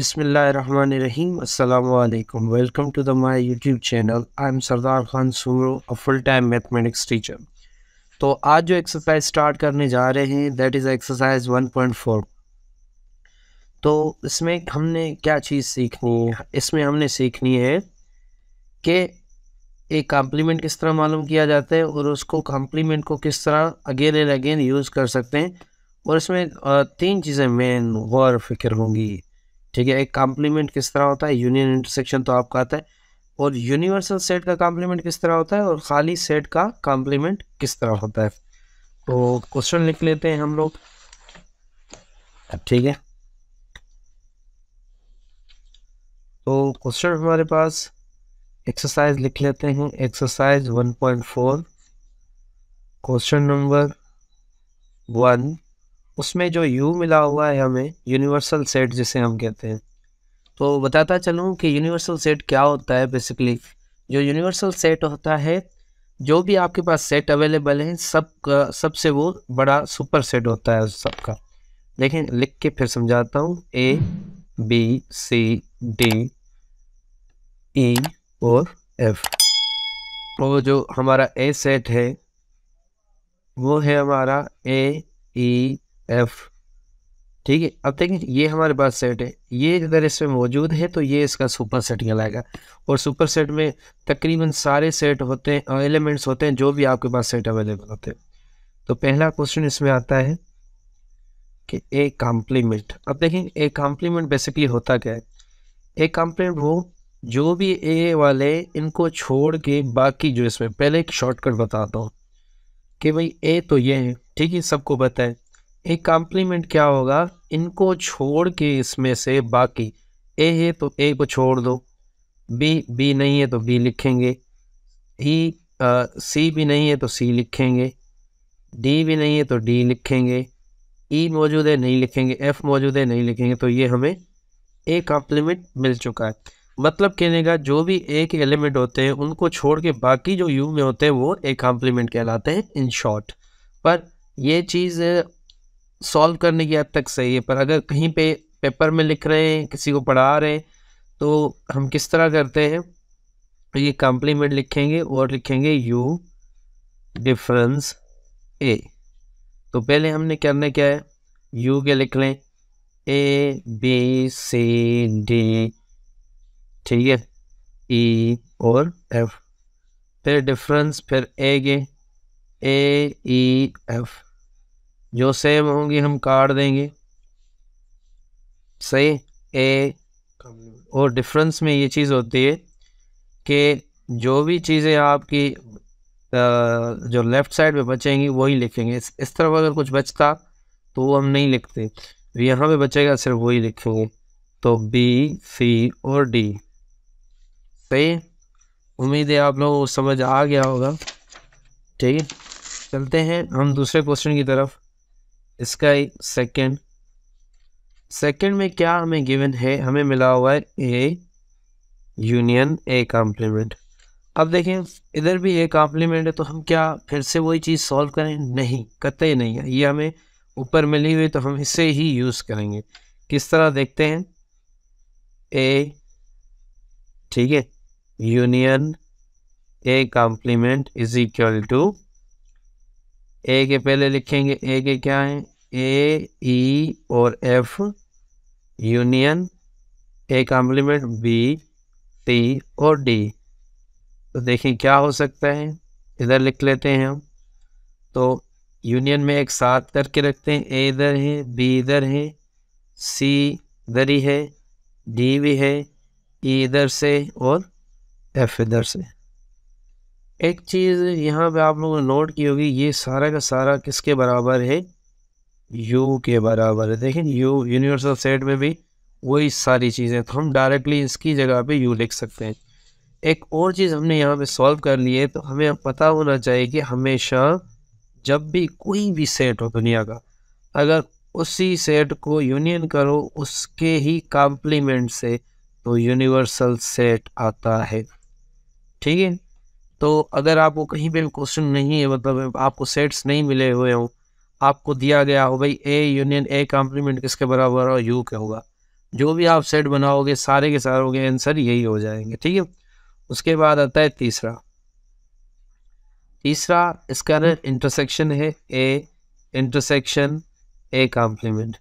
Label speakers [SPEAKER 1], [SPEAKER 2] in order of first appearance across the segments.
[SPEAKER 1] Bismillahirrahmanirrahim. Assalamu alaikum. Welcome to the my YouTube channel. I am Sardar Khan Sumru, a full-time mathematics teacher. तो आज जो exercise start करने जा रहे हैं दैट इज़ एक्सरसाइज 1.4 तो इसमें हमने क्या चीज़ सीखनी है इसमें हमने सीखनी है कि एक कॉम्प्लीमेंट किस तरह मालूम किया जाता है और उसको कॉम्प्लीमेंट को किस तरह अगेन एंड अगेन यूज़ कर सकते हैं और इसमें तीन चीज़ें मेन गौर फिक्र होंगी ठीक है एक कॉम्प्लीमेंट किस तरह होता है यूनियन इंटरसेक्शन तो आपका आता है और यूनिवर्सल सेट का कॉम्प्लीमेंट किस तरह होता है और खाली सेट का कॉम्प्लीमेंट किस तरह होता है तो क्वेश्चन लिख लेते हैं हम लोग अब ठीक है तो क्वेश्चन हमारे पास एक्सरसाइज लिख लेते हैं एक्सरसाइज 1.4 क्वेश्चन नंबर वन उसमें जो यू मिला हुआ है हमें यूनिवर्सल सेट जिसे हम कहते हैं तो बताता चलूँ कि यूनिवर्सल सेट क्या होता है बेसिकली जो यूनिवर्सल सेट होता है जो भी आपके पास सेट अवेलेबल है सब का सबसे वो बड़ा सुपर सेट होता है उस सबका लेकिन लिख के फिर समझाता हूँ ए बी सी डी ई और एफ तो जो हमारा ए सेट है वो है हमारा ए ई एफ ठीक है अब देखिए ये हमारे पास सेट है ये अगर इसमें मौजूद है तो ये इसका सुपर सेट कहलाएगा और सुपर सेट में तकरीबन सारे सेट होते हैं एलिमेंट्स होते हैं जो भी आपके पास सेट अवेलेबल होते हैं तो पहला क्वेश्चन इसमें आता है कि ए कॉम्प्लीमेंट अब देखें ए कॉम्प्लीमेंट बेसिकली होता क्या है ए कॉम्प्लीमेंट वो जो भी ए वाले इनको छोड़ के बाकी जो इसमें पहले एक शॉर्टकट बताता हूँ कि भाई ए तो ये है ठीक है सबको पता है एक कॉम्प्लीमेंट क्या होगा इनको छोड़ के इसमें से बाकी ए है तो ए को छोड़ दो बी बी नहीं है तो बी लिखेंगे ई e, सी भी नहीं है तो सी लिखेंगे डी भी नहीं है तो डी लिखेंगे ई e मौजूद है नहीं लिखेंगे एफ मौजूद है नहीं लिखेंगे तो ये हमें ए कॉम्प्लीमेंट मिल चुका है मतलब कहने का जो भी एक एलिमेंट होते हैं उनको छोड़ के बाकी जो यू में होते हैं वो एक कॉम्प्लीमेंट कहलाते हैं इन शॉर्ट पर ये चीज़ सॉल्व करने की हद तक सही है पर अगर कहीं पे पेपर में लिख रहे हैं किसी को पढ़ा रहे हैं तो हम किस तरह करते हैं तो ये कॉम्प्लीमेंट लिखेंगे और लिखेंगे यू डिफरेंस ए तो पहले हमने करने क्या है यू के लिख लें ए बी सी डी ठीक है ई e और एफ फिर डिफरेंस फिर ए के ए ई एफ जो सेम होंगी हम काट देंगे सही ए और डिफरेंस में ये चीज़ होती है कि जो भी चीज़ें आपकी जो लेफ़्ट साइड पे बचेंगी वही लिखेंगे इस, इस तरफ अगर कुछ बचता तो वो हम नहीं लिखते तो यहाँ पे बचेगा सिर्फ वही लिखेंगे तो बी सी और डी तो उम्मीद है आप लोगों को समझ आ गया होगा ठीक है चलते हैं हम दूसरे क्वेश्चन की तरफ इसका एक सेकेंड सेकेंड में क्या हमें गिवन है हमें मिला हुआ है ए यूनियन ए कॉम्प्लीमेंट अब देखें इधर भी ए कॉम्प्लीमेंट है तो हम क्या फिर से वही चीज़ सॉल्व करें नहीं कतई नहीं है ये हमें ऊपर मिली हुई तो हम इसे ही यूज़ करेंगे किस तरह देखते हैं ए ठीक है union A complement is equal to A के पहले लिखेंगे ए के क्या है ए ई e और F union A complement B T और डी तो देखें क्या हो सकता है इधर लिख लेते हैं हम तो यूनियन में एक साथ करके रखते हैं ए इधर है बी इधर है सी इधर ही है डी भी है ई e इधर से और एफ इधर से एक चीज़ यहाँ पे आप लोगों ने नोट की होगी ये सारा का सारा किसके बराबर है यू के बराबर है देखें यू यूनिवर्सल सेट में भी वही सारी चीज़ें तो हम डायरेक्टली इसकी जगह पे यू लिख सकते हैं एक और चीज़ हमने यहाँ पे सॉल्व कर ली है तो हमें पता होना चाहिए कि हमेशा जब भी कोई भी सेट हो दुनिया का अगर उसी सेट को यूनियन करो उसके ही कॉम्प्लीमेंट से तो यूनिवर्सल सेट आता है ठीक है तो अगर आपको कहीं पे भी क्वेश्चन नहीं है मतलब आपको सेट्स नहीं मिले हुए हो आपको दिया गया हो भाई ए यूनियन ए कॉम्प्लीमेंट किसके बराबर और यू क्या होगा जो भी आप सेट बनाओगे सारे के सारे आंसर यही हो जाएंगे ठीक है उसके बाद आता है तीसरा तीसरा इसका इंटरसेक्शन है ए इंटरसेक्शन ए कॉम्प्लीमेंट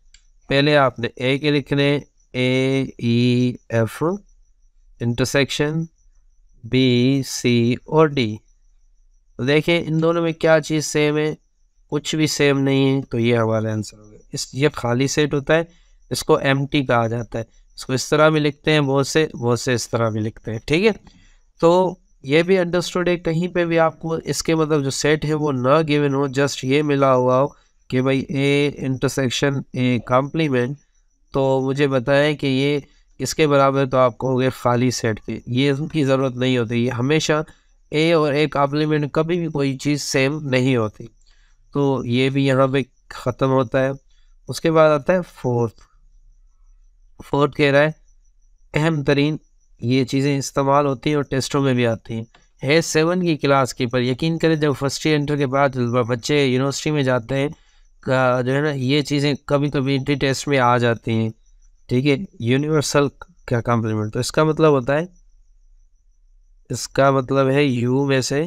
[SPEAKER 1] पहले आपने ए के लिखने A E F intersection B C और डी तो देखिए इन दोनों में क्या चीज़ सेम है कुछ भी सेम नहीं है तो ये हमारा आंसर हो गया इस ये खाली सेट होता है इसको एम कहा जाता है इसको इस तरह भी लिखते हैं बहुत से बहुत से इस तरह भी लिखते हैं ठीक है तो ये भी अंडरस्टूड है कहीं पे भी आपको इसके मतलब जो सेट है वो ना गिवन हो जस्ट ये मिला हुआ हो कि भाई ए इंटरसेक्शन ए कॉम्प्लीमेंट तो मुझे बताएं कि ये इसके बराबर तो आप कहोगे खाली सेट के ये उनकी ज़रूरत नहीं होती ये हमेशा ए और ए कॉम्प्लीमेंट कभी भी कोई चीज़ सेम नहीं होती तो ये भी यहाँ पे ख़त्म होता है उसके बाद आता है फोर्थ फोर्थ कह रहा है अहम तरीन ये चीज़ें इस्तेमाल होती हैं और टेस्टों में भी आती हैं है सेवन की क्लास के पर यकीन करें जब फर्स्ट ईयर इंटर के बाद बच्चे यूनिवर्सिटी में जाते हैं का जो है ना ये चीज़ें कभी कभी इंट्री टेस्ट में आ जाती हैं ठीक है यूनिवर्सल क्या कॉम्प्लीमेंट तो इसका मतलब होता है इसका मतलब है यू में से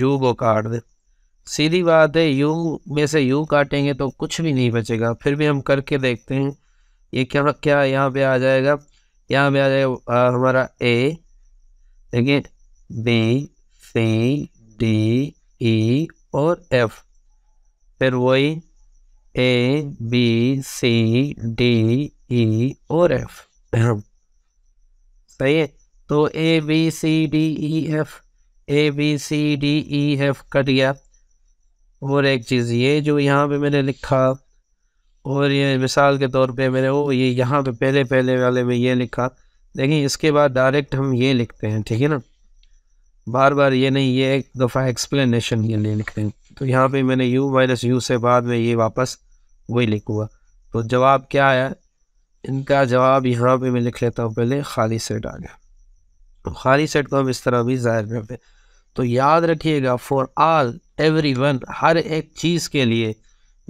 [SPEAKER 1] यू को काट दे सीधी बात है यू में से यू काटेंगे तो कुछ भी नहीं बचेगा फिर भी हम करके देखते हैं ये क्या क्या यहाँ पे आ जाएगा यहाँ पे आ जाएगा आ, हमारा ए ठीक है बी सी डी ई और एफ फिर वही ए बी सी डी ई और एफ सही है तो A B C D E F A B C D E F cut गया और एक चीज़ ये जो यहाँ पे मैंने लिखा और ये मिसाल के तौर पे मैंने वो ये यहाँ पे पहले पहले वाले में ये लिखा लेकिन इसके बाद डायरेक्ट हम ये लिखते हैं ठीक है ना बार बार ये नहीं ये एक दफ़ा एक्सप्लेनेशन ये नहीं लिखते हैं तो यहाँ पे मैंने यू माइनस यू से बाद में ये वापस वही लिखूँगा तो जवाब क्या आया इनका जवाब यहाँ पे मैं लिख लेता हूँ पहले खाली सेट आ गया तो खाली सेट को हम इस तरह भी ज़ाहिर करते तो याद रखिएगा फॉर ऑल एवरी वन हर एक चीज़ के लिए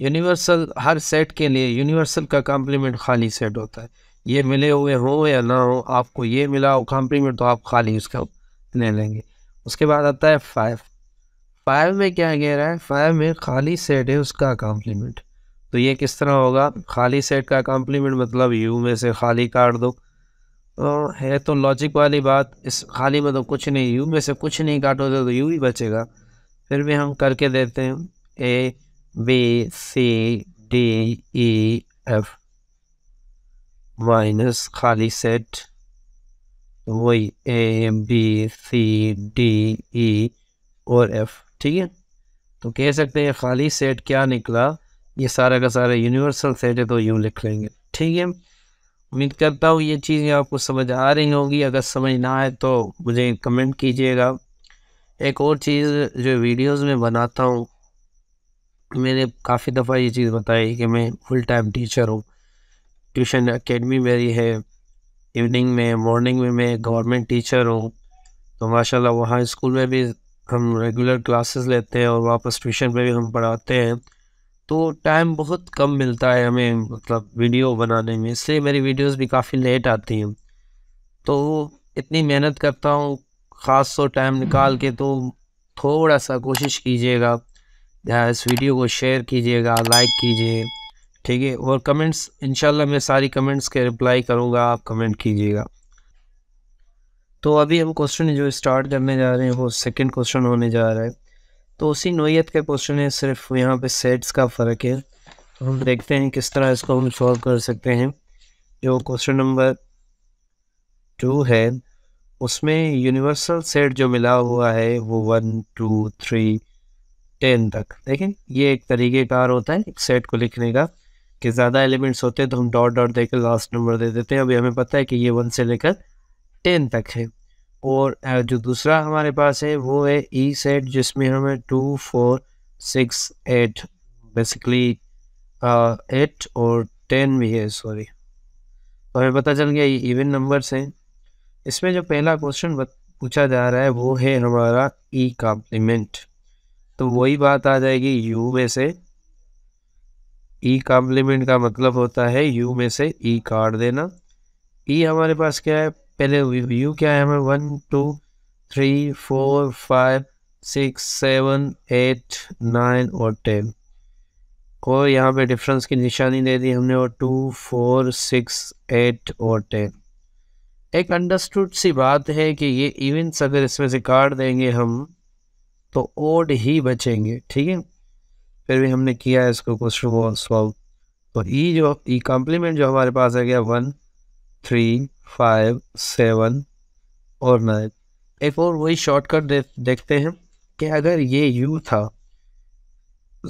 [SPEAKER 1] यूनिवर्सल हर सेट के लिए यूनिवर्सल का कॉम्प्लीमेंट खाली सेट होता है ये मिले हुए हो या ना हो आपको ये मिला हो कॉम्प्लीमेंट तो आप खाली उसका ले लेंगे उसके बाद आता है फाइव फाइव में क्या कह रहा है फाइव में खाली सेट है उसका कॉम्प्लीमेंट तो ये किस तरह होगा खाली सेट का कॉम्प्लीमेंट मतलब यू में से खाली काट दो तो है तो लॉजिक वाली बात इस खाली मतलब कुछ नहीं यू में से कुछ नहीं काटोगे तो यू ही बचेगा फिर भी हम करके देते हैं A B C D E F minus खाली सेट तो वही ए बी सी डी ई और एफ ठीक है तो कह सकते हैं खाली सेट क्या निकला ये सारा का सारा यूनिवर्सल सेट है तो यूँ लिख लेंगे ठीक है उम्मीद करता हूँ ये चीज़ें आपको समझ आ रही होंगी अगर समझ ना आए तो मुझे कमेंट कीजिएगा एक और चीज़ जो वीडियोस में बनाता हूँ मैंने काफ़ी दफ़ा ये चीज़ बताई कि मैं फुल टाइम टीचर हूँ ट्यूशन अकेडमी मेरी है इवनिंग में मॉर्निंग में मैं गवर्नमेंट टीचर हूँ तो माशाल्लाह वहाँ स्कूल में भी हम रेगुलर क्लासेस लेते हैं और वापस ट्यूशन पर भी हम पढ़ाते हैं तो टाइम बहुत कम मिलता है हमें मतलब वीडियो बनाने में इससे मेरी वीडियोस भी काफ़ी लेट आती हैं तो इतनी मेहनत करता हूँ ख़ास तो टाइम निकाल के तो थोड़ा सा कोशिश कीजिएगा या इस वीडियो को शेयर कीजिएगा लाइक कीजिए ठीक है और कमेंट्स इन मैं सारी कमेंट्स के रिप्लाई करूँगा आप कमेंट कीजिएगा तो अभी हम क्वेश्चन जो स्टार्ट करने जा रहे हैं वो सेकंड क्वेश्चन होने जा रहा है तो उसी नोयत के क्वेश्चन है सिर्फ यहाँ पे सेट्स का फ़र्क है तो हम देखते हैं किस तरह इसको हम सॉल्व कर सकते हैं जो क्वेश्चन नंबर टू है उसमें यूनिवर्सल सेट जो मिला हुआ है वो वन टू थ्री टेन तक देखें ये एक तरीके कार होता है एक सेट को लिखने का कि ज़्यादा एलिमेंट्स होते हैं तो हम डॉट डॉट देकर लास्ट नंबर दे देते हैं अभी हमें पता है कि ये वन से लेकर टेन तक है और जो दूसरा हमारे पास है वो है ई e सेट जिसमें हमें two four six eight basically eight और टेन भी है सॉरी तो हमें पता चल गया ये इवन नंबर्स हैं इसमें जो पहला क्वेश्चन पूछा जा रहा है वो है हमारा ई e कॉम्प्लीमेंट तो वही बात आ जाएगी यू में से ई e कॉम्प्लीमेंट का मतलब होता है यू में से ई e कार्ड देना ई e हमारे पास क्या है पहले यू क्या है हमें one two three four five six seven eight nine और टेन और यहाँ पे डिफरेंस की निशानी दे दी हमने और टू फोर सिक्स एट और टेन एक अंडरस्टूड सी बात है कि ये इवेंट्स अगर इसमें से काट देंगे हम तो ओड ही बचेंगे ठीक है फिर भी हमने किया है इसको क्वेश्चन को सॉल्व तो ई e जो ई e कॉम्प्लीमेंट जो हमारे पास आ गया वन थ्री फाइव सेवन और नाइन एक और वही शॉर्टकट दे, देखते हैं कि अगर ये यू था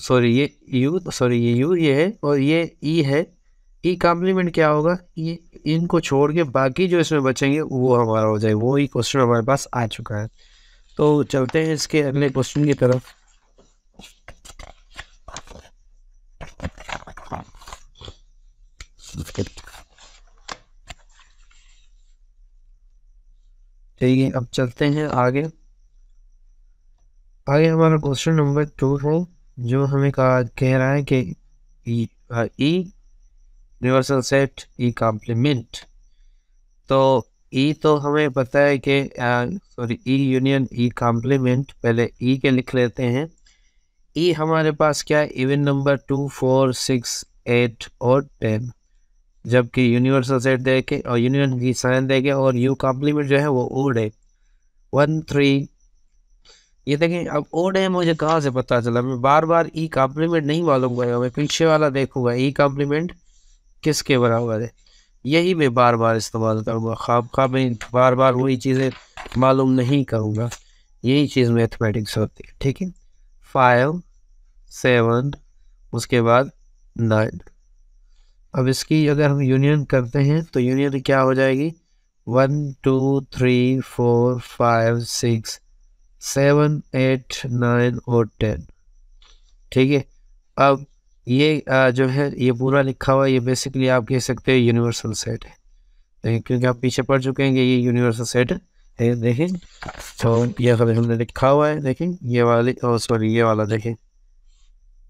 [SPEAKER 1] सॉरी ये यू सॉरी ये यू ये है और ये ई e है ई e कॉम्प्लीमेंट क्या होगा ये इनको छोड़ के बाकी जो इसमें बचेंगे वो हमारा हो जाए वो ही क्वेश्चन हमारे पास आ चुका है तो चलते हैं इसके अगले क्वेश्चन की तरफ Let's get ठीक है अब चलते हैं आगे आगे हमारा क्वेश्चन नंबर टू है जो हमें कहा कह रहा है कि E E universal set E complement तो ई e तो हमें पता है कि sorry E union E complement पहले ई e के लिख लेते हैं ई e हमारे पास क्या है even number two four six eight और टेन जबकि यूनिवर्सल सेट देखे और यूनियन की साइन देखे और यू कॉम्प्लीमेंट जो है वो ओड है वन थ्री ये देखें अब ओड है मुझे कहाँ से पता चला मैं बार बार ई कॉम्प्लीमेंट नहीं मालूम करेगा मैं पीछे वाला देखूंगा ई e कॉम्प्लीमेंट किसके बराबर है यही मैं बार बार इस्तेमाल करूँगा खाब खा बार बार वही चीज़ें मालूम नहीं करूँगा यही चीज़ मैथमेटिक्स होती है ठीक है फाइव सेवन उसके बाद नाइन अब इसकी अगर हम यूनियन करते हैं तो यूनियन क्या हो जाएगी one two three four five six seven eight nine और टेन ठीक है अब ये जो है ये पूरा लिखा हुआ ये बेसिकली आप कह सकते हैं यूनिवर्सल सेट है क्योंकि आप पीछे पढ़ चुके हैं कि ये यूनिवर्सल सेट है देखें तो ये हमने लिखा हुआ है देखें ये वाली और सॉरी ये वाला देखें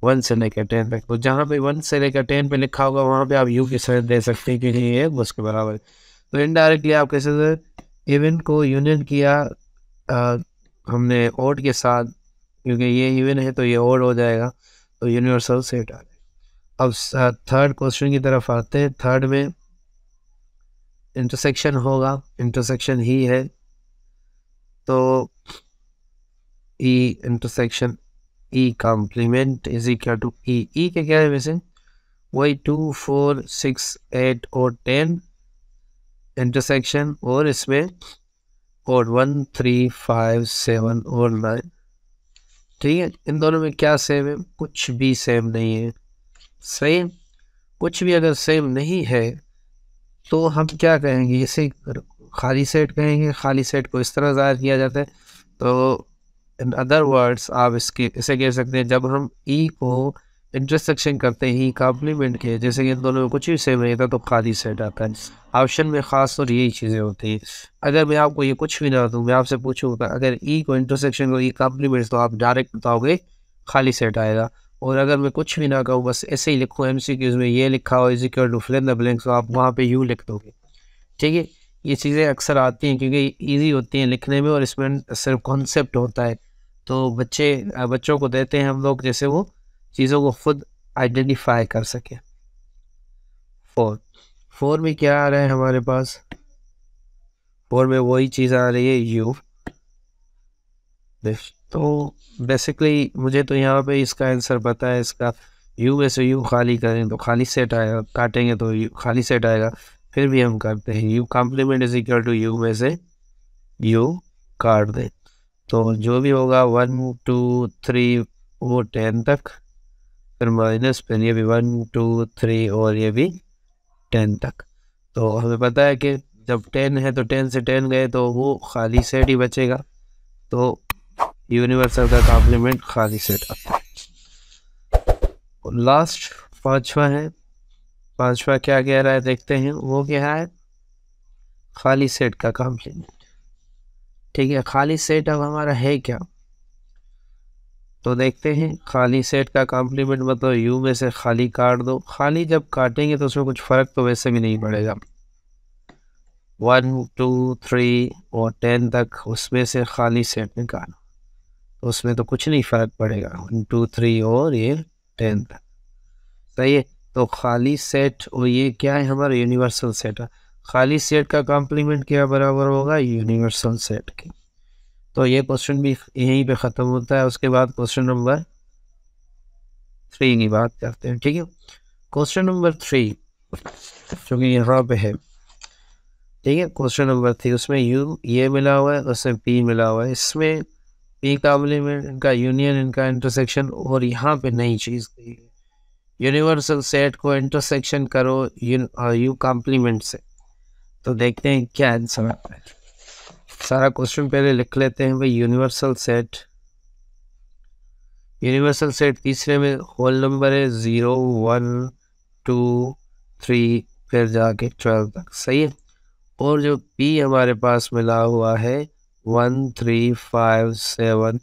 [SPEAKER 1] वन से लेकर टेन तक तो जहाँ पे वन से लेकर टेन पे लिखा होगा वहाँ पे आप यू की सर दे सकते हैं क्योंकि ये उसके बराबर तो इनडायरेक्टली आप कैसे सर इवेंट को यूनियन किया आ, हमने ओड के साथ क्योंकि ये इवेंट है तो ये ओड हो जाएगा तो यूनिवर्सल सेट आ अब थर्ड क्वेश्चन की तरफ आते हैं थर्ड में इंटरसेक्शन होगा इंटरसेक्शन ही है तो E e intersection E complement is equal to E E के क्या है वैसे वही टू फोर सिक्स एट और टेन इंटरसेक्शन और इसमें और वन थ्री फाइव सेवन और नाइन ठीक है इन दोनों में क्या सेम है कुछ भी सेम नहीं है सही कुछ भी अगर सेम नहीं है तो हम क्या कहेंगे इसे खाली सेट कहेंगे खाली सेट को इस तरह ज़ाहिर किया जाता है तो इन अदर वर्ड्स आप इसके इसे कह सकते हैं जब हम ई e को इंटरसेक्शन करते ही कॉम्प्लीमेंट e के जैसे कि इन दोनों में कुछ ही सेम नहीं था तो खाली सेट आता है ऑप्शन में ख़ास तौर यही चीज़ें होती हैं अगर मैं आपको ये कुछ भी ना दूँ मैं आपसे पूछूँगा अगर ई e को इंटरसेक्शन को ई कॉम्प्लीमेंट्स तो आप डायरेक्ट बताओगे खाली सेट आएगा और अगर मैं कुछ भी ना कहूँ बस ऐसे ही लिखूँ एम सी क्यूज़ में ये लिखा हो is equal to fill the blanks तो आप वहाँ पर यू लिख दोगे ठीक है ये चीज़ें अक्सर आती हैं क्योंकि ईजी होती हैं लिखने में और इसमें सिर्फ कॉन्सेप्ट होता है तो बच्चे बच्चों को देते हैं हम लोग जैसे वो चीज़ों को खुद आइडेंटिफाई कर सके फोर फोर में क्या आ रहा है हमारे पास फोर में वही चीज़ आ रही है यू तो बेसिकली मुझे तो यहाँ पे इसका आंसर पता है इसका यू में से यू खाली करें तो खाली सेट आएगा काटेंगे तो यू खाली सेट आएगा फिर भी हम करते हैं U complement is equal to U वैसे यू काट दें तो जो भी होगा वन टू थ्री वो टेन तक फिर माइनस फिर ये भी वन टू थ्री और ये भी टेन तक तो हमें पता है कि जब टेन है तो टेन से टेन गए तो वो खाली सेट ही बचेगा तो यूनिवर्सल का कॉम्प्लीमेंट खाली सेट आता है लास्ट पांचवा है पांचवा क्या कह रहा है देखते हैं वो क्या है खाली सेट का कॉम्प्लीमेंट ठीक है खाली सेट अब हमारा है क्या तो देखते हैं खाली सेट का कॉम्प्लीमेंट मतलब यू में से खाली काट दो खाली जब काटेंगे तो उसमें कुछ फ़र्क तो वैसे भी नहीं पड़ेगा वन टू थ्री और टेन तक उसमें से खाली सेट निकालो तो उसमें तो कुछ नहीं फ़र्क पड़ेगा वन टू थ्री और ये टेन तक सही है तो खाली सेट और ये क्या है हमारा यूनिवर्सल सेट है खाली सेट का कॉम्प्लीमेंट क्या बराबर होगा यूनिवर्सल सेट के तो ये क्वेश्चन भी यहीं पे ख़त्म होता है उसके बाद क्वेश्चन नंबर थ्री की बात करते हैं ठीक है क्वेश्चन नंबर थ्री जो कि यहाँ पे है ठीक है क्वेश्चन नंबर थ्री उसमें यू ये मिला हुआ है उसमें पी मिला हुआ है इसमें पी कॉम्प्लीमेंट इनका यूनियन इनका इंटरसेक्शन और यहाँ पे नई चीज़ गई यूनिवर्सल सेट को इंटरसेक्शन करो यू, यू कॉम्प्लीमेंट से तो देखते हैं क्या आंसर आता है सारा क्वेश्चन पहले लिख लेते हैं भाई यूनिवर्सल सेट यूनिवर्सल सेट तीसरे में होल नंबर है ज़ीरो वन टू थ्री फिर जाके ट्वेल्व तक सही है और जो पी हमारे पास मिला हुआ है one three five seven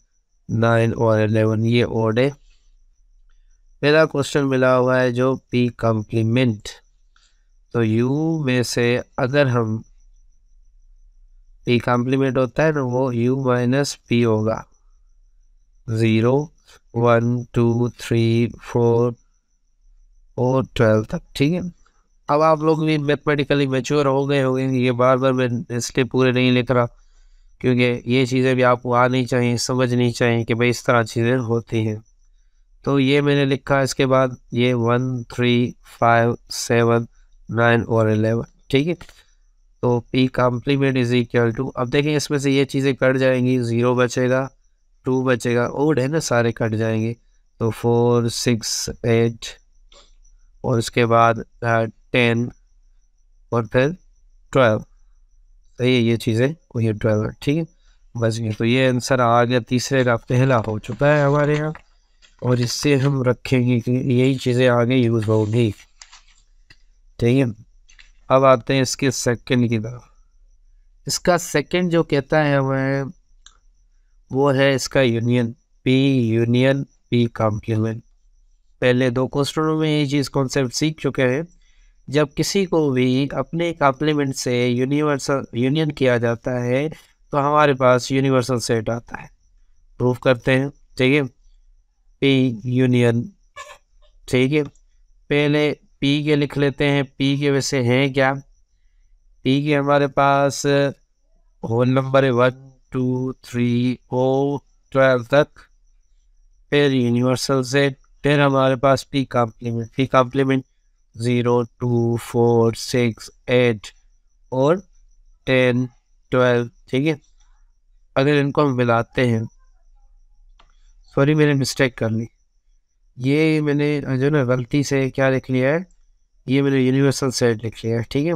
[SPEAKER 1] nine और एलेवन ये ओड है पहला क्वेश्चन मिला हुआ है जो पी कम्प्लीमेंट तो यू में से अगर हम पी कॉम्प्लीमेंट होता है ना वो यू माइनस पी होगा zero one two three four और ट्वेल्व तक ठीक है अब आप लोग भी मैथमेटिकली मेच्योर हो गए होंगे ये बार बार मैं इसलिए पूरे नहीं लिख रहा क्योंकि ये चीज़ें भी आपको आनी चाहिए समझनी चाहिए कि भाई इस तरह चीज़ें होती हैं तो ये मैंने लिखा इसके बाद ये one three five seven nine और एलेवन ठीक है तो P complement is equal to अब देखें इसमें से ये चीज़ें कट जाएंगी ज़ीरो बचेगा टू बचेगा ओड है ना सारे कट जाएंगे तो फोर सिक्स एट और उसके बाद टेन uh, और फिर ट्वेल्व सही है ये चीज़ें और ये ट्वेल्व ठीक है बस ये तो ये आंसर आ गया तीसरे रफ्तेला हो चुका है हमारे यहाँ और इससे हम रखेंगे कि यही चीज़ें आगे यूज़ होंगी ठीक है अब आते हैं इसके सेकंड की तरफ इसका सेकंड जो कहता है वह वो है इसका union P union P complement पहले दो क्वेश्चनों में ये चीज़ कॉन्सेप्ट सीख चुके हैं जब किसी को भी अपने कॉम्प्लीमेंट से यूनिवर्सल यूनियन किया जाता है तो हमारे पास यूनिवर्सल सेट आता है प्रूफ करते हैं ठीक है पी यूनियन ठीक है पहले पी के लिख लेते हैं पी के वैसे हैं क्या पी के हमारे पास होल नंबर है वन टू थ्री ओ ट्वेल्व तक फिर यूनिवर्सल से फिर हमारे पास P complement P complement zero two four six eight और टेन ट्वेल्व ठीक है अगर इनको हम मिलाते हैं सॉरी मैंने मिस्टेक कर ली ये मैंने जो ना गलती से क्या लिख लिया है ये मैंने यूनिवर्सल सेट लिखी है ठीक है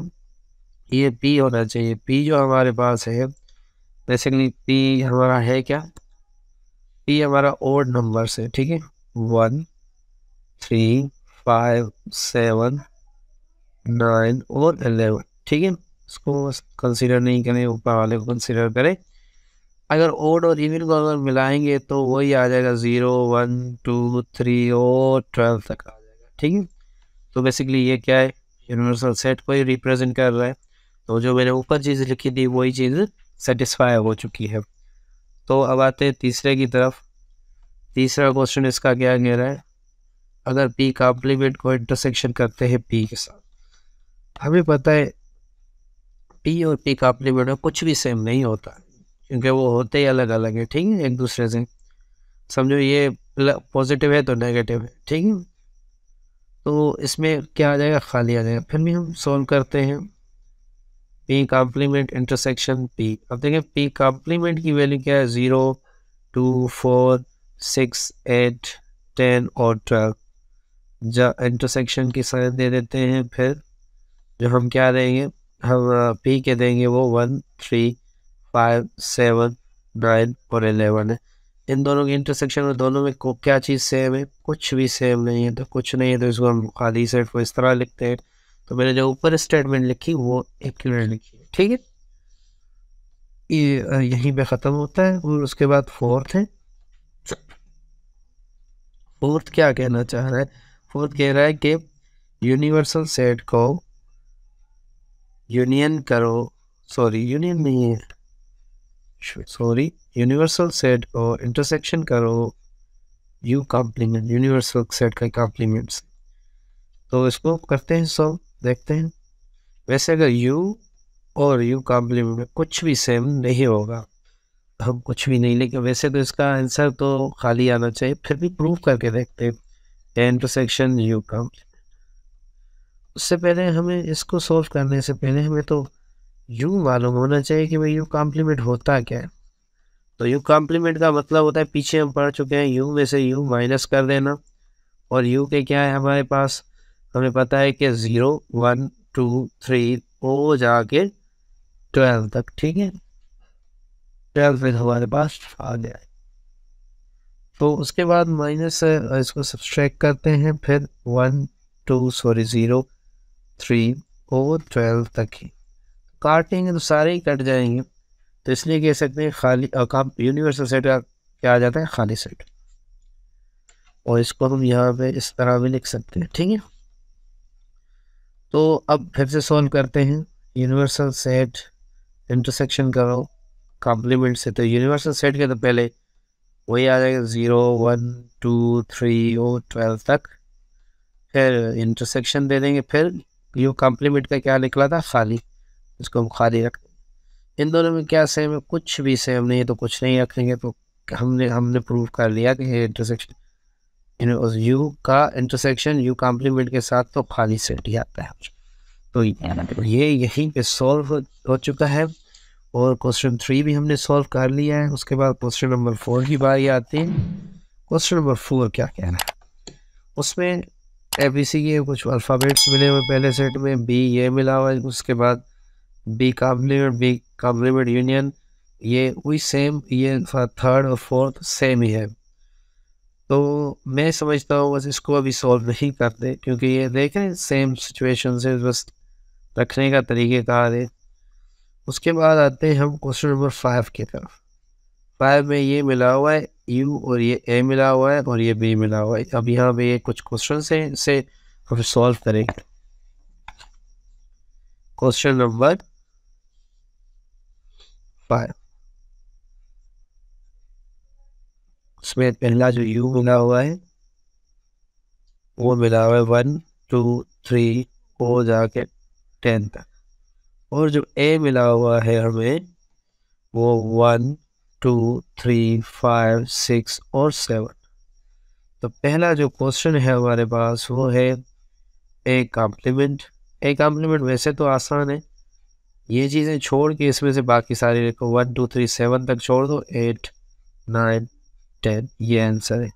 [SPEAKER 1] ये पी होना चाहिए पी जो हमारे पास है बेसिकली पी हमारा है क्या पी हमारा ओड नंबर से ठीक है one three five seven nine और एलेवन ठीक है इसको कंसिडर नहीं करें ऊपर वाले को कंसिडर करें अगर ओड और इवन को अगर मिलाएंगे तो वही आ जाएगा ज़ीरो वन टू थ्री और ट्वेल्व तक आ जाएगा ठीक है तो बेसिकली ये क्या है यूनिवर्सल सेट को ही रिप्रेजेंट कर रहा है तो जो मैंने ऊपर चीज़ लिखी थी वही चीज़ सेटिस्फाई हो चुकी है तो अब आते हैं तीसरे की तरफ तीसरा क्वेश्चन इसका क्या कह रहा है अगर पी कॉम्प्लीमेंट को इंटरसेक्शन करते हैं पी के साथ हमें पता है पी और पी कॉम्प्लीमेंट में कुछ भी सेम नहीं होता क्योंकि वो होते ही अलग अलग है ठीक है एक दूसरे से समझो ये पॉजिटिव है तो नेगेटिव है ठीक है तो इसमें क्या आ जाएगा खाली आ जाएगा फिर भी हम सोल्व करते हैं पी कॉम्प्लीमेंट इंटरसेक्शन पी अब देखें पी कॉम्प्लीमेंट की वैल्यू क्या है zero two four six eight ten और ट्वेल्व जब इंटरसेक्शन की साइन दे देते हैं फिर जो हम क्या देंगे हम पी के देंगे वो one three five seven nine और एलेवन है इन दोनों के इंटरसेक्शन में दोनों में को क्या चीज़ सेम है कुछ भी सेम नहीं है तो कुछ नहीं है तो इसको हम खाली सेट को इस तरह लिखते हैं तो मैंने जो ऊपर स्टेटमेंट लिखी वो एक्यूरेट लिखी है ठीक है ये यहीं पे ख़त्म होता है और उसके बाद फोर्थ है फोर्थ क्या कहना चाह रहा है फोर्थ कह रहा है कि यूनिवर्सल सेट को यूनियन करो सॉरी यूनियन नहीं है सॉरी यूनिवर्सल सेट और इंटरसेक्शन करो यू कॉम्प्लीमेंट यूनिवर्सल सेट का कॉम्प्लीमेंट्स तो इसको करते हैं सॉल्व देखते हैं वैसे अगर यू और यू कॉम्प्लीमेंट में कुछ भी सेम नहीं होगा हम कुछ भी नहीं लेकिन वैसे तो इसका आंसर तो खाली आना चाहिए फिर भी प्रूव करके देखते हैं इंटरसेक्शन यू कॉम्प्लीमेंट उससे पहले हमें इसको सॉल्व करने से पहले हमें तो यू मालूम होना चाहिए कि भाई यू कॉम्प्लीमेंट होता क्या है तो यू कॉम्प्लीमेंट का मतलब होता है पीछे हम पढ़ चुके हैं यू में से यू माइनस कर देना और यू के क्या है हमारे पास हमें पता है कि ज़ीरो वन टू थ्री ओ जाके ट्वेल्व तक ठीक है ट्वेल्व फिर तो हमारे पास आ गया तो उसके बाद माइनस इसको सब्सट्रैक करते हैं फिर one two sorry zero three ओ ट्वेल्व तक ही काटेंगे तो सारे ही कट जाएंगे तो इसलिए कह सकते हैं खाली यूनिवर्सल सेट का क्या आ जाता है खाली सेट और इसको हम यहाँ पे इस तरह भी लिख सकते हैं ठीक है तो अब फिर से सॉल्व करते हैं यूनिवर्सल सेट इंटरसेक्शन करो कॉम्प्लीमेंट से तो यूनिवर्सल सेट के तो पहले वही आ जाएगा ज़ीरो वन टू थ्री ओ ट्वेल्व तक फिर इंटरसेक्शन दे देंगे फिर यू कॉम्प्लीमेंट का क्या निकला था खाली इसको हम खाली रख इन दोनों में क्या सेम है कुछ भी सेम नहीं है तो कुछ नहीं रखेंगे तो हमने हमने प्रूव कर लिया कि ये उस यू का इंटरसेक्शन यू कॉम्प्लीमेंट के साथ तो खाली सेट ही आता है तो ये यहीं पे सॉल्व हो चुका है और क्वेश्चन थ्री भी हमने सॉल्व कर लिया है उसके बाद क्वेश्चन नंबर फोर की बारी आती है क्वेश्चन नंबर फोर क्या कहना है उसमें ए बी सी के कुछ अल्फ़ाबेट्स मिले हुए पहले सेट में बी ये मिला हुआ है उसके बाद B complement B complement union ये वही सेम ये थर्ड और फोर्थ सेम ही है तो मैं समझता हूँ बस इसको अभी सॉल्व नहीं करते क्योंकि ये देख रहे हैं सेम सिचुएशन से बस रखने का तरीक़ेकार है उसके बाद आते हैं हम क्वेश्चन नंबर फाइव की तरफ फाइव में ये मिला हुआ है यू और ये ए मिला हुआ है और ये बी मिला हुआ है अब यहाँ पे ये कुछ क्वेश्चन हैं इसे हम सॉल्व करेंगे क्वेश्चन नंबर पाया उसमें पहला जो यू मिला हुआ है वो मिला हुआ है वन टू थ्री फोर जाके टेन तक और जो ए मिला हुआ है हमें वो one two three five six और सेवन तो पहला जो क्वेश्चन है हमारे पास वो है ए कॉम्प्लीमेंट ए कॉम्प्लीमेंट वैसे तो आसान है ये चीज़ें छोड़ के इसमें से बाकी सारे लिखो वन टू थ्री सेवन तक छोड़ दो एट नाइन टेन ये आंसर है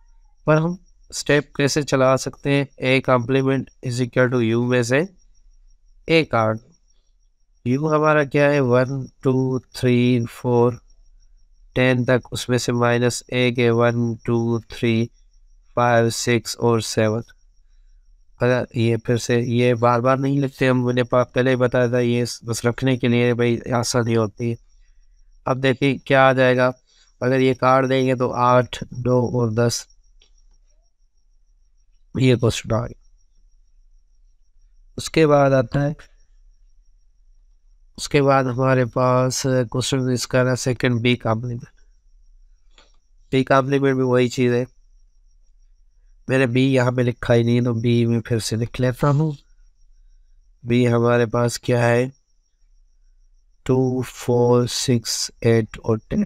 [SPEAKER 1] पर हम स्टेप कैसे चला सकते हैं A complement is equal to U में से ए कार्ड यू हमारा क्या है one two three four ten तक उसमें से माइनस ए के one two three five six और सेवन पर ये फिर से ये बार बार नहीं लिखते हम मैंने पहले ही बताया था ये बस रखने के लिए भाई आसानी होती है अब देखिए क्या आ जाएगा अगर ये कार्ड देंगे तो आठ दो और दस ये क्वेश्चन आ गया उसके बाद आता है उसके बाद हमारे पास क्वेश्चन इसका second B complement B complement भी वही चीज़ है मैंने बी यहाँ पे लिखा ही नहीं तो बी में फिर से लिख लेता हूँ बी हमारे पास क्या है टू फोर सिक्स एट और टेन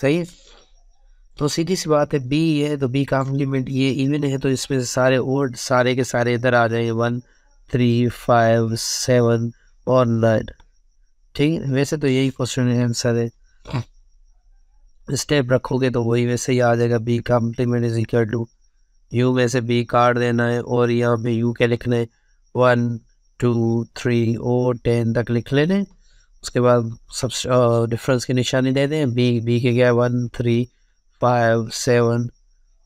[SPEAKER 1] सही है तो सीधी सी बात है बी है तो बी कॉम्प्लीमेंट ये इवन है तो इसमें सारे ओड सारे के सारे इधर आ जाएंगे वन थ्री फाइव सेवन और नाइन ठीक है वैसे तो यही क्वेश्चन आंसर है स्टेप रखोगे तो वही वैसे ही आ जाएगा B complement is equal to U में से बी कार्ड देना है और यहाँ पे यू क्या लिखना है वन टू थ्री और टेन तक लिख लेने उसके बाद सब डिफरेंस की निशानी दे दें बी बी के क्या है वन थ्री फाइव सेवन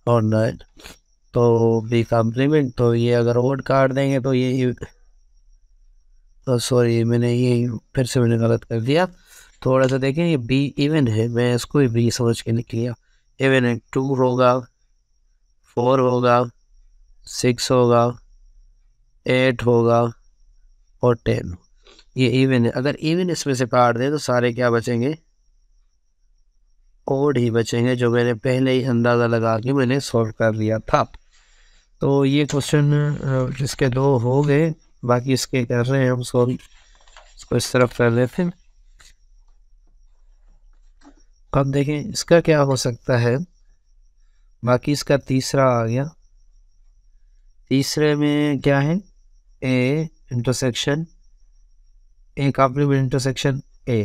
[SPEAKER 1] और नाइन तो बी कॉम्प्लीमेंट तो ये अगर ओड कार्ड देंगे तो ये तो सॉरी मैंने ये फिर से मैंने गलत कर दिया थोड़ा सा देखें ये बी इवन है मैं इसको भी बी समझ के लिख लिया इवन है टू होगा फोर होगा सिक्स होगा एट होगा और टेन ये इवन है अगर इवन इसमें से काट दें तो सारे क्या बचेंगे ओड ही बचेंगे जो मैंने पहले ही अंदाज़ा लगा के मैंने सॉल्व कर लिया था तो ये क्वेश्चन जिसके दो हो गए बाकी इसके कर रहे हैं हम सॉल्व इसको इस तरफ कर लेते हैं अब देखें इसका क्या हो सकता है बाकी इसका तीसरा आ गया तीसरे में क्या है A intersection A complement intersection A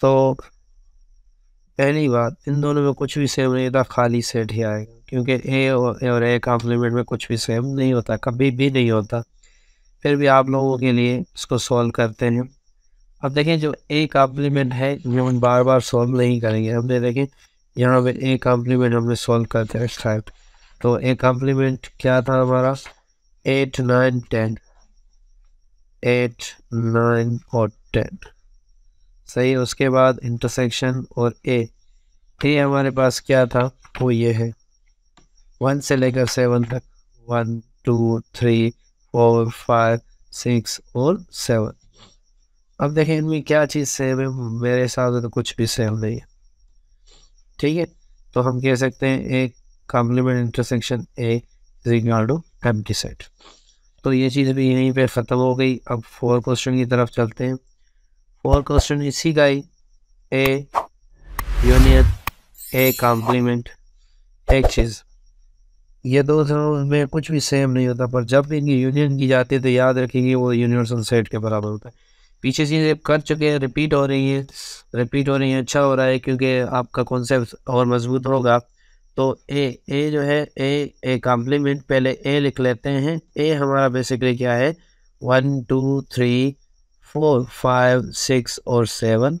[SPEAKER 1] तो पहली बात इन दोनों में कुछ भी सेम नहीं था खाली सेट ही आएगा क्योंकि ए और ए कॉम्प्लीमेंट में कुछ भी सेम नहीं होता कभी भी नहीं होता फिर भी आप लोगों के लिए इसको सॉल्व करते हैं अब देखें जो ए कॉम्प्लीमेंट है जो हम बार बार सॉल्व नहीं करेंगे हमने देखें यहाँ पे ए कॉम्प्लीमेंट हमने सॉल्व करते रखा है तो ए कॉम्प्लीमेंट क्या था हमारा eight nine ten eight nine और टेन सही उसके बाद इंटरसेक्शन और ए ए हमारे पास क्या था वो ये है वन से लेकर सेवन तक one two three four five six और सेवन अब देखें इनमें क्या चीज़ सेम है मेरे हिसाब से तो कुछ भी सेम नहीं है ठीक है तो हम कह सकते हैं एक complement intersection A is equal to empty set तो ये चीज़ भी यहीं पे ख़त्म हो गई अब फोर क्वेश्चन की तरफ चलते हैं फोर क्वेश्चन इसी का ही ए यूनियन ए कॉम्प्लीमेंट एक चीज़ ये दो में कुछ भी सेम नहीं होता पर जब भी इनकी यूनियन की जाती है तो याद रखेंगे वो यूनिवर्सल सेट के बराबर होता है पीछे चीज़ें कर चुके हैं रिपीट हो रही हैं रिपीट हो रही हैं अच्छा हो रहा है क्योंकि आपका कॉन्सेप्ट और मजबूत होगा तो ए ए जो है ए ए कॉम्प्लीमेंट पहले ए लिख लेते हैं ए हमारा बेसिकली क्या है one two three four five six और सेवन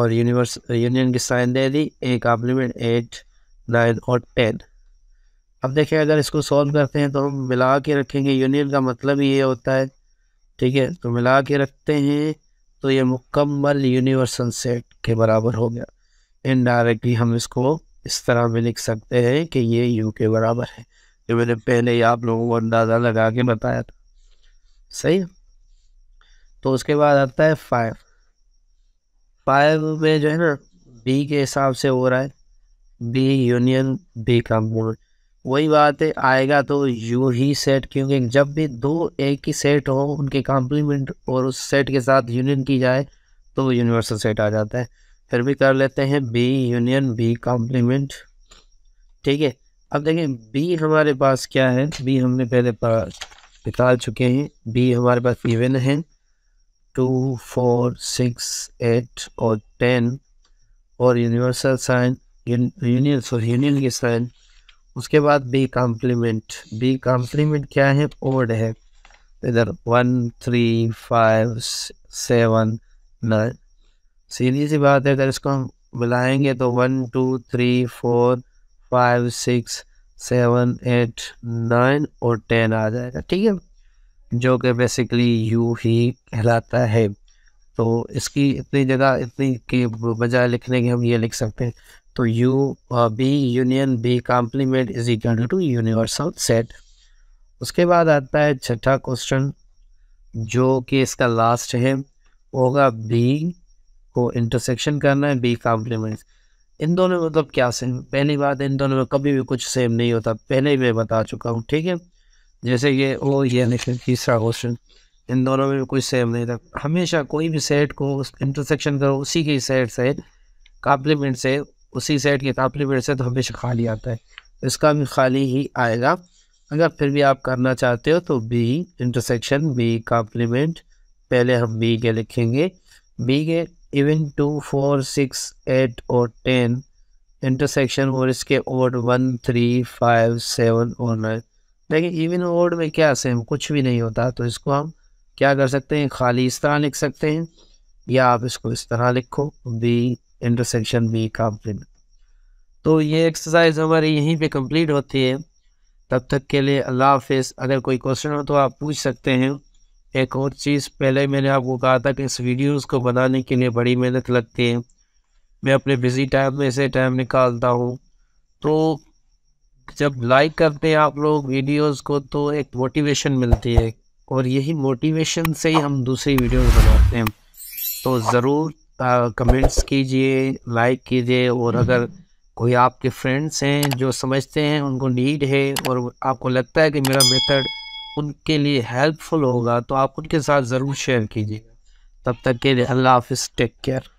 [SPEAKER 1] और यूनिवर्स यूनियन की साइन दे दी ए कॉम्प्लीमेंट एट नाइन और टेन अब देखिए अगर इसको सॉल्व करते हैं तो हम मिला के रखेंगे यूनियन का मतलब ये होता है ठीक है तो मिला के रखते हैं तो ये मुकम्मल यूनिवर्सल सेट के बराबर हो गया इनडायरेक्टली हम इसको इस तरह भी लिख सकते हैं कि ये यू के बराबर है जो मैंने पहले ही आप लोगों को अंदाज़ा लगा के बताया था सही तो उसके बाद आता है फाइव फाइव में जो है ना बी के हिसाब से हो रहा है बी यूनियन बी का मोड वही बात है आएगा तो यू ही सेट क्योंकि जब भी दो एक ही सेट हो उनके कॉम्प्लीमेंट और उस सेट के साथ यूनियन की जाए तो यूनिवर्सल सेट आ जाता है फिर भी कर लेते हैं बी यूनियन बी कॉम्प्लीमेंट ठीक है अब देखें बी हमारे पास क्या है बी हमने पहले निकाल चुके हैं बी हमारे पास इवन है टू फोर सिक्स एट और टेन और universal sign union sorry union के साइन उसके बाद बी कॉम्प्लीमेंट बी कॉम्प्लीमेंट क्या है ओड है इधर one three five seven nine सीधी सी बात है अगर इसको हम बुलाएँगे तो one two three four five six seven eight nine और टेन आ जाएगा ठीक है जो कि बेसिकली यू ही कहलाता है तो इसकी इतनी जगह इतनी के बजाय लिखने के हम ये लिख सकते हैं तो U B union B complement is equal to universal set उसके बाद आता है छठा क्वेश्चन जो कि इसका लास्ट है वो होगा बी को इंटरसेक्शन करना है बी कॉम्प्लीमेंट इन दोनों में मतलब क्या सेम पहली बात इन दोनों में कभी भी कुछ सेम नहीं होता पहले ही मैं बता चुका हूँ ठीक है जैसे कि ओ ये तीसरा क्वेश्चन इन दोनों में कुछ सेम नहीं था हमेशा कोई भी सेट को इंटरसेक्शन करो उसी के सेट से कॉम्प्लीमेंट से उसी सेट के कॉम्प्लीमेंट से तो हमेशा खाली आता है इसका भी खाली ही आएगा अगर फिर भी आप करना चाहते हो तो बी इंटरसेक्शन बी कॉम्प्लीमेंट पहले हम बी के लिखेंगे बी के even two four six eight और टेन इंटरसेक्शन और इसके odd one three five seven और नाइन लेकिन इवन ओड में क्या सेम कुछ भी नहीं होता तो इसको हम क्या कर सकते हैं खाली इस तरह लिख सकते हैं या आप इसको इस तरह लिखो बी इंटरसेक्शन बी कॉम्प्लीमेंट तो ये एक्सरसाइज हमारी यहीं पे कंप्लीट होती है तब तक के लिए अल्लाह हाफि अगर कोई क्वेश्चन हो तो आप पूछ सकते हैं एक और चीज़ पहले मैंने आपको कहा था कि इस वीडियोज़ को बनाने के लिए बड़ी मेहनत लगती है मैं अपने बिज़ी टाइम में से टाइम निकालता हूँ तो जब लाइक करते हैं आप लोग वीडियोस को तो एक मोटिवेशन मिलती है और यही मोटिवेशन से ही हम दूसरी वीडियोस बनाते हैं तो ज़रूर कमेंट्स कीजिए लाइक कीजिए और अगर हम्म। कोई आपके फ्रेंड्स हैं जो समझते हैं उनको नीड है और आपको लगता है कि मेरा मेथड उनके लिए हेल्पफुल होगा तो आप उनके साथ ज़रूर शेयर कीजिएगा तब तक के लिए अल्लाह हाफि टेक केयर